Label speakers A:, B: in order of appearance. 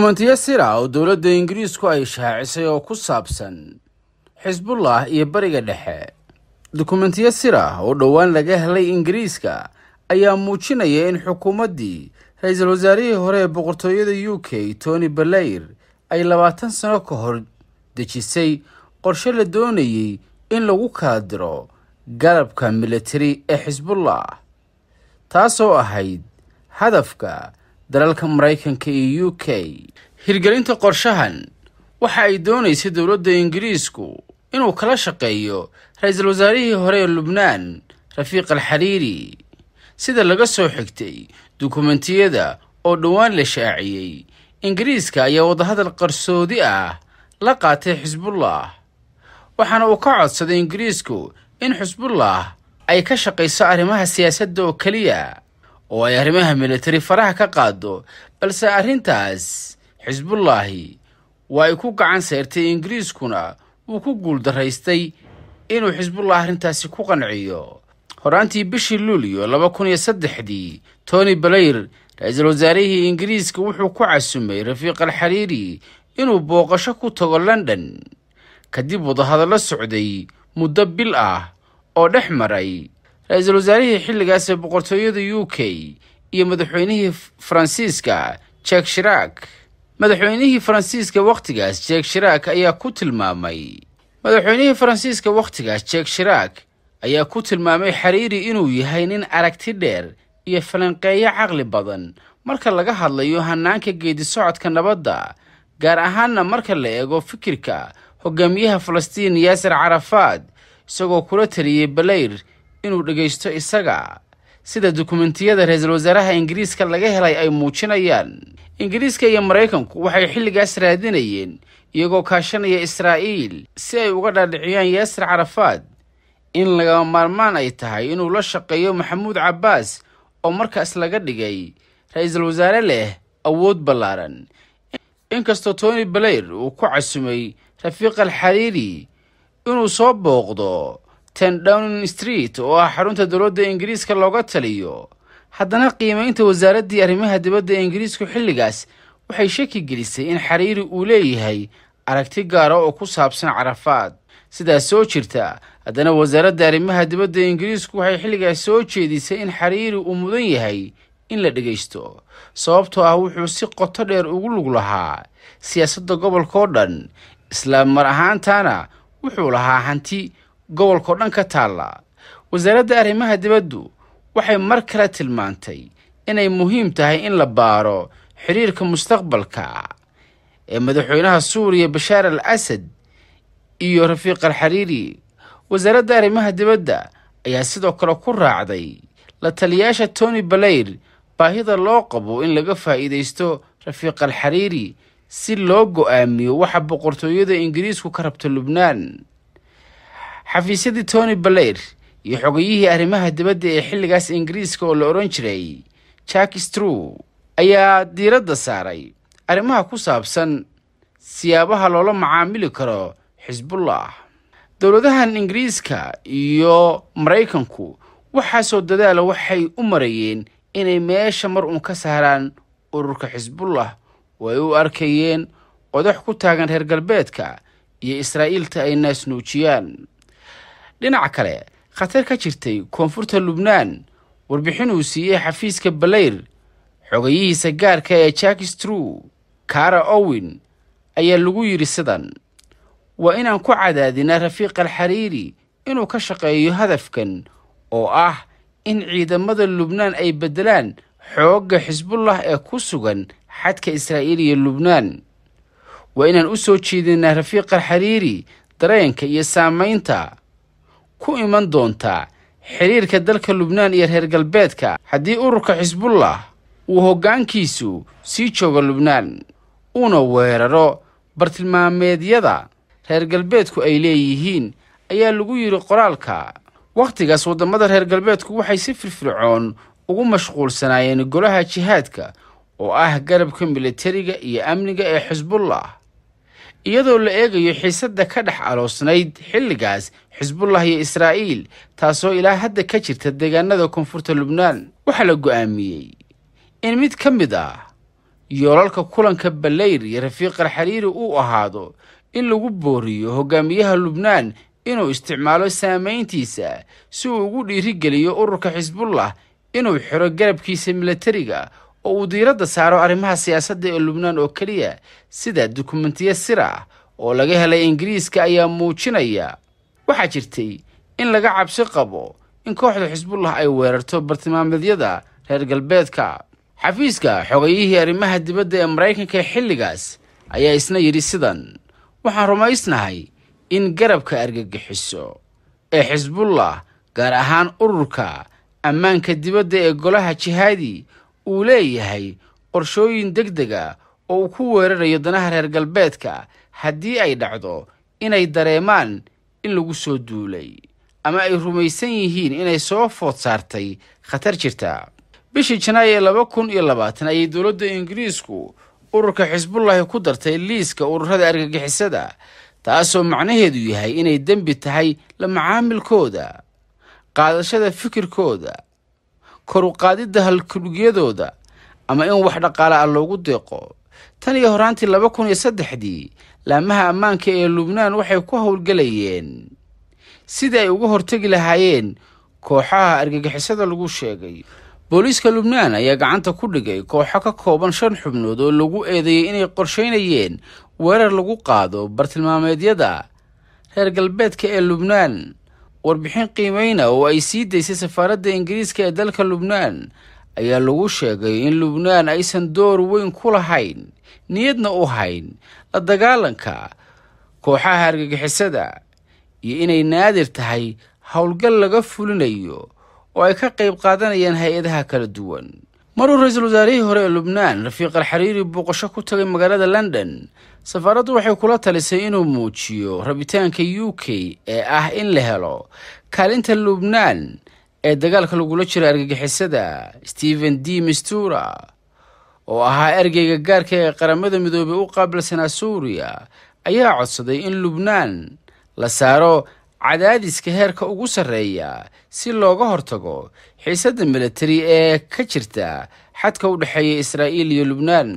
A: dukumentiyo sira oo dowladda ingiriisku ay shaacisay oo ku saabsan xisbullah iyo bariga dhexe dukumentiyo sira oo dhowaan laga helay ingiriiska ayaa muujinaya in xukuumaddii ra-iisul wasaarihii hore ee boqortooyada u k tony balayr ay labaatan sano ka hor dejisay qorshe la doonayey in lagu kala diro galabka militari ee xisbullah taasoo ahayd hadafka dalalka maraykanka iyo u k hirgelinta qorshahan waxa ay doonaysay dowladda ingiriisku inuu kala shaqeeyo ra-iisul wasaarihii hore ee lubnaan rafiiq alxariiri sida laga soo xigtay dukumentiyada oo dhowaan la shaaciyey ingiriiska ayaa wadahadal qarsoodi ah la qaatay xisbullah waxaana uu ka codsaday ingiriisku in xisbullah ay ka shaqayso arrimaha siyaasadda oo keliya oo ay arrimaha milatari faraha ka qaado balse arrintaas xisbullaahi waa ay ku gacan sayrtay ingiriiskuna wuu ku guuldaraystay inuu xisbullah arrintaasi ku qanciyo horaantii bishii luulyo laba kun iyo saddexdii tony balayr ra-iisul wasaarihii ingiriiska wuxuu ku casumay rafiiq alxariiri inuu booqasho ku tago london kadib wadahadallo socday muddo bil ah oo dhex maray ra-iisul wasaarihii xilligaas ee boqortooyada u k iyo madaxweynihii faransiiska jek shiraak madaxweynihii faransiiska wakhtigaas jek shiraak ayaa ku tilmaamay madaxweynihii faransiiska wakhtigaas jek shiraak ayaa ku tilmaamay xariiri inuu yahay nin aragti dheer iyo falanqeeyo caqli badan marka laga hadlayo hanaanka geedi socodka nabadda gaar ahaanna marka la eego fikirka hogaamiyaha falastiin yaasir carafaad isagoo kula taliyey balayr inuu dhegaysto isaga sida dukumentiyada ra-iisul wasaaraha ingiriiska laga helay ay muujinayaan ingiriiska iyo maraykanku waxay xilligaas raadinayeen iyagoo kaashanaya israa'iil si ay uga dhaadhiciyaan yaasir carafaad in lagama maalmaan ay tahay inuu la shaqeeyo maxamuud cabbaas oo markaas laga dhigay ra-iisul wasaare leh awood ballaaran inkastoo tony balayr uu ku casumay rafiiq alxariiri inuu soo booqdo ten downing street oo ah xarunta dowladda ingiriiska looga taliyo haddana qiimaynta wasaaraddii arrimaha dibadda ee ingiriisku xilligaas waxay shaki gelisay in xariiri uu leeyahay aragti gaara oo ku saabsan carafaad sidaas soo jirta haddana wasaaradda arrimaha dibadda ee ingiriisku waxay xilligaas soo jeedisay in xariiri uu mudan yahay in la dhegaysto sababtoo ah wuxuu si qoto dheer ugu lug lahaa siyaasadda gobolka oo dhan isla mar ahaantaana wuxuu lahaa hanti gobolkao dhan ka taalla wasaaradda arrimaha dibaddu waxay mar kale tilmaantay inay muhiim tahay in la baaro xiriirka mustaqbalka ee madaxweynaha suuriya bashaar al asad iyo rafiiq alxariiri wasaaradda arrimaha dibadda ayaa sidoo kale ku raacday la taliyaasha tony balayr baahida loo qabo in laga faa'iidaysto rafiiq alxariiri si loo go'aamiyo waxa boqortooyada ingiriisku ka rabto lubnaan xafiisyadii tony balair iyo xogayihii arrimaha dibadda ee xilligaas ingiriiska oo la odhan jiray jack strew ayaa diiradda saaray arrimaha ku saabsan siyaabaha loola macaamili karo xisbullah dowladahan ingiriiska iyo maraykanku waxaasoo dadaala waxay u marayeen inay meesha mar uun ka saaraan ururka xisbullah oo ay u arkayeen qodax ku taagan reer galbeedka iyo israa'iilta ay naasnuujiyaan dhinac kale khatar ka jirtay koonfurta lubnaan warbixin uu siiyey xafiiska balayr xogayihiisa gaarka ee jakis true kara owin ayaa lagu yidhi sidan waa inaan ku cadaadinaa rafiiq alxariiri inuu ka shaqeeyo hadafkan oo ah in ciidamada lubnaan ay beddelaan xoogga xisbullah ee ku sugan xadka israa'iil iyo lubnaan waa inaan u soo jeedinaa rafiiq alxariiri dareenka iyo saamaynta ku iman doontaa xidhiirka dalka lubnaan iyo reer galbeedka haddii ururka xisbullah uu hoggaankiisu sii jooga lubnaan uuna weeraro bartilmaameedyada reer galbeedku ay leeyihiin ayaa lagu yidhi qoraalka wakhtigaas waddamada reer galbeedku waxay si firfircoon ugu mashquulsanaayeen golaha jihaadka oo ah garabka militariga iyo amniga ee xisbullah iyadoo la eegayo xiisadda ka dhex aloosnayd xilligaas xisbullah iyo israa'iil taasoo ilaa hadda ka jirta deegaanada koonfurta lubnaan waxaa la go'aamiyey in mid ka mid ah yoolalka kulanka baleyr iyo rafiiq alxariiri uu ahaado in lagu booriyo hogaamiyaha lubnaan inuu isticmaalo saamayntiisa si uu ugu dhiirigeliyo ururka xisbullah inuu xiro garabkiisa milatariga oo uu diiradda saaro arrimaha siyaasadda ee lubnaan oo keliya sida dukumentiya sir ah oo laga helay ingiriiska ayaa muujinaya waxaa jirtay in laga cabsi qabo in kooxda xisbullah ay weerarto bartilmaameedyada reer galbeedka xafiiska xogeeyihii arrimaha dibadda ee maraykanka ee xilligaas ayaa isna yidhi sidan waxaan rumaysnahay in garabka argagixiso ee xisbullah gaar ahaan ururka ammaanka dibadda ee golaha jihaadi uu leeyahay qorshooyin deg deg a ah oo uu ku weerarayo danaha reer galbeedka haddii ay dhacdo inay dareemaan in lagu soo duulay ama ay rumaysan yihiin inay soo food saartay khatar jirta bishii janaay ee laba kun iyo labaatan ayay dowladda ingiriisku ururka xisbullaahi ku dartay liiska ururada argagixisada taasoo macnaheedu yahay inay dembi tahay la macaamilkooda qaadashada fikirkooda koruqaadidda halkulugyadooda ama in wax dhaqaale ah loogu deeqo tan iyo horaantii laba kun iyo saddexdii laamaha ammaanka ee lubnaan waxay ku howlgelayeen sidii ay uga hortegi lahaayeen kooxaha argagixisada lagu sheegay booliiska lubnaan ayaa gacanta ku dhigay kooxo ka kooban shan xubnood oo lagu eedeeyey inay qorshaynayeen weerar lagu qaado bartilmaameedyada reer galbeedka ee lubnaan warbixin qiimeyna oo ay sii daysay safaaradda ingiriiska ee dalka lubnaan ayaa lagu sheegay in lubnaan aysan door weyn ku lahayn niyadna u hayn la dagaalanka kooxaha argagixisada iyo inay naadir tahay howlgal laga fulinayo oo ay ka qayb qaadanayaan hay-adaha kala duwan maruu ra-iisul wasaarihii hore ee lubnaan rafiiq alxariiri booqasho ku tagay magaalada london safaaraddu waxay kula talisay inuu muujiyo rabitaanka u k ee ah in la helo kaalinta lubnaan ee dagaalka lagula jira argagixisada stephen d mistura oo ahaa ergeyga gaarka ee qaramada midoobey u qaabilsanaa suuriya ayaa codsaday in lubnaan la saaro cadaadiska heerka ugu sarreeya si looga hortago xiisadda milatari ee ka jirta xadka u dhexeeya israa'iil iyo lubnaan